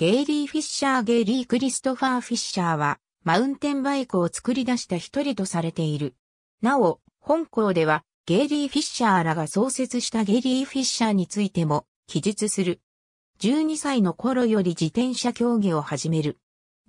ゲイリー・フィッシャー・ゲイリー・クリストファー・フィッシャーは、マウンテンバイクを作り出した一人とされている。なお、本校では、ゲイリー・フィッシャーらが創設したゲイリー・フィッシャーについても、記述する。12歳の頃より自転車競技を始める。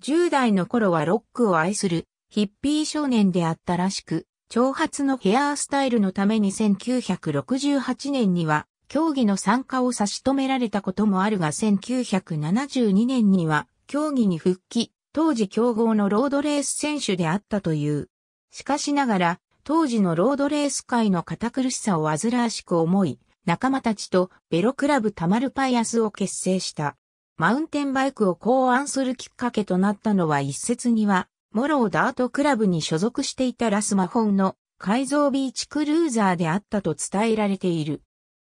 10代の頃はロックを愛する、ヒッピー少年であったらしく、長髪のヘアースタイルのために1968年には、競技の参加を差し止められたこともあるが1972年には競技に復帰、当時競合のロードレース選手であったという。しかしながら、当時のロードレース界の堅苦しさを煩わしく思い、仲間たちとベロクラブタマルパイアスを結成した。マウンテンバイクを考案するきっかけとなったのは一説には、モローダートクラブに所属していたラスマホンの改造ビーチクルーザーであったと伝えられている。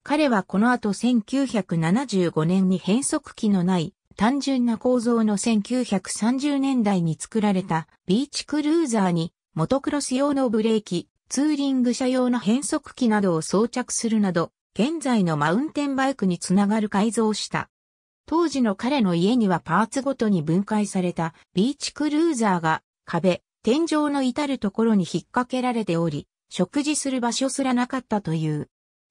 彼はこの後1975年に変速機のない単純な構造の1930年代に作られたビーチクルーザーにモトクロス用のブレーキ、ツーリング車用の変速機などを装着するなど、現在のマウンテンバイクにつながる改造した。当時の彼の家にはパーツごとに分解されたビーチクルーザーが壁、天井の至るところに引っ掛けられており、食事する場所すらなかったという。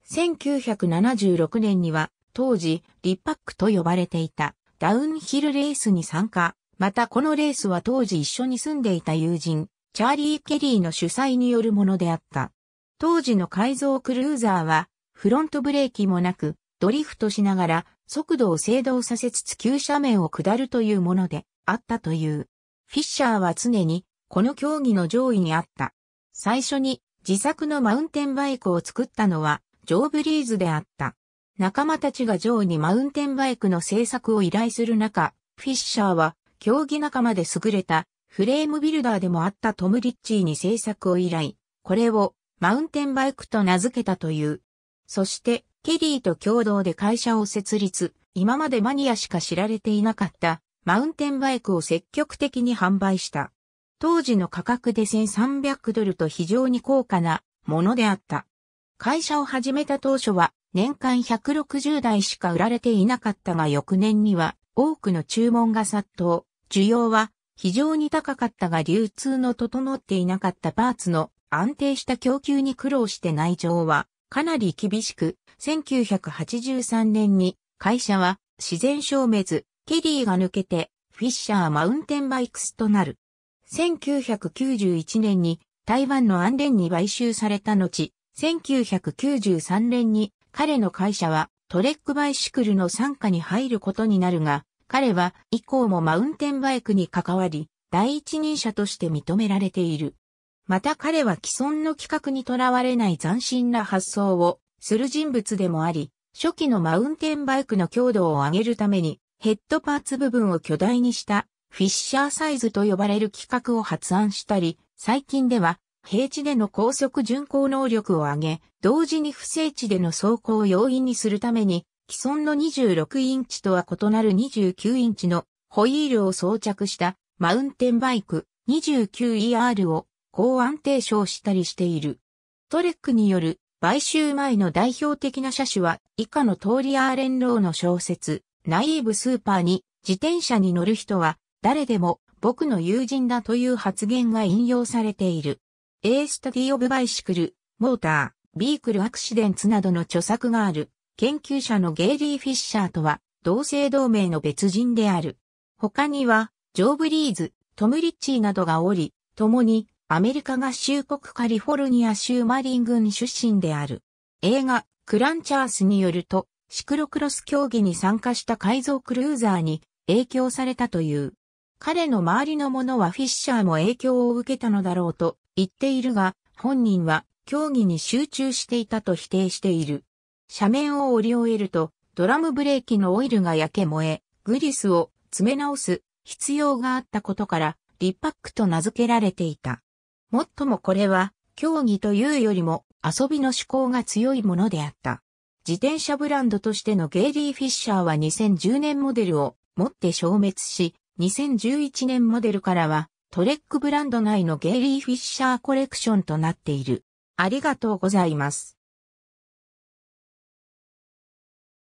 1976年には、当時、リッパックと呼ばれていた、ダウンヒルレースに参加。またこのレースは当時一緒に住んでいた友人、チャーリー・ケリーの主催によるものであった。当時の改造クルーザーは、フロントブレーキもなく、ドリフトしながら、速度を制動させつつ急斜面を下るというもので、あったという。フィッシャーは常に、この競技の上位にあった。最初に、自作のマウンテンバイクを作ったのは、ジョー・ブリーズであった。仲間たちがジョーにマウンテンバイクの製作を依頼する中、フィッシャーは競技仲間で優れたフレームビルダーでもあったトム・リッチーに製作を依頼、これをマウンテンバイクと名付けたという。そして、ケリーと共同で会社を設立、今までマニアしか知られていなかったマウンテンバイクを積極的に販売した。当時の価格で1300ドルと非常に高価なものであった。会社を始めた当初は年間160台しか売られていなかったが翌年には多くの注文が殺到、需要は非常に高かったが流通の整っていなかったパーツの安定した供給に苦労して内情はかなり厳しく、1983年に会社は自然消滅、ケリーが抜けてフィッシャーマウンテンバイクスとなる。1991年に台湾の安ンに買収された後、1993年に彼の会社はトレックバイシクルの参加に入ることになるが、彼は以降もマウンテンバイクに関わり、第一人者として認められている。また彼は既存の規格にとらわれない斬新な発想をする人物でもあり、初期のマウンテンバイクの強度を上げるためにヘッドパーツ部分を巨大にしたフィッシャーサイズと呼ばれる規格を発案したり、最近では平地での高速巡航能力を上げ、同時に不整地での走行を容易にするために、既存の26インチとは異なる29インチのホイールを装着したマウンテンバイク 29ER を高安定称したりしている。トレックによる買収前の代表的な車種は以下の通りアーレンローの小説、ナイーブスーパーに自転車に乗る人は誰でも僕の友人だという発言が引用されている。A Study of Bicycle, Motor, Vehicle Accidents などの著作がある、研究者のゲイリー・フィッシャーとは、同姓同名の別人である。他には、ジョー・ブリーズ、トム・リッチーなどがおり、共に、アメリカ合衆国カリフォルニア州マリン郡出身である。映画、クランチャースによると、シクロクロス競技に参加した改造クルーザーに影響されたという。彼の周りの者はフィッシャーも影響を受けたのだろうと言っているが、本人は競技に集中していたと否定している。斜面を折り終えると、ドラムブレーキのオイルが焼け燃え、グリスを詰め直す必要があったことから、リパックと名付けられていた。もっともこれは、競技というよりも遊びの趣向が強いものであった。自転車ブランドとしてのゲイリー・フィッシャーは2010年モデルを持って消滅し、2011年モデルからは、トレックブランド内のゲイリー・フィッシャーコレクションとなっている。ありがとうございます。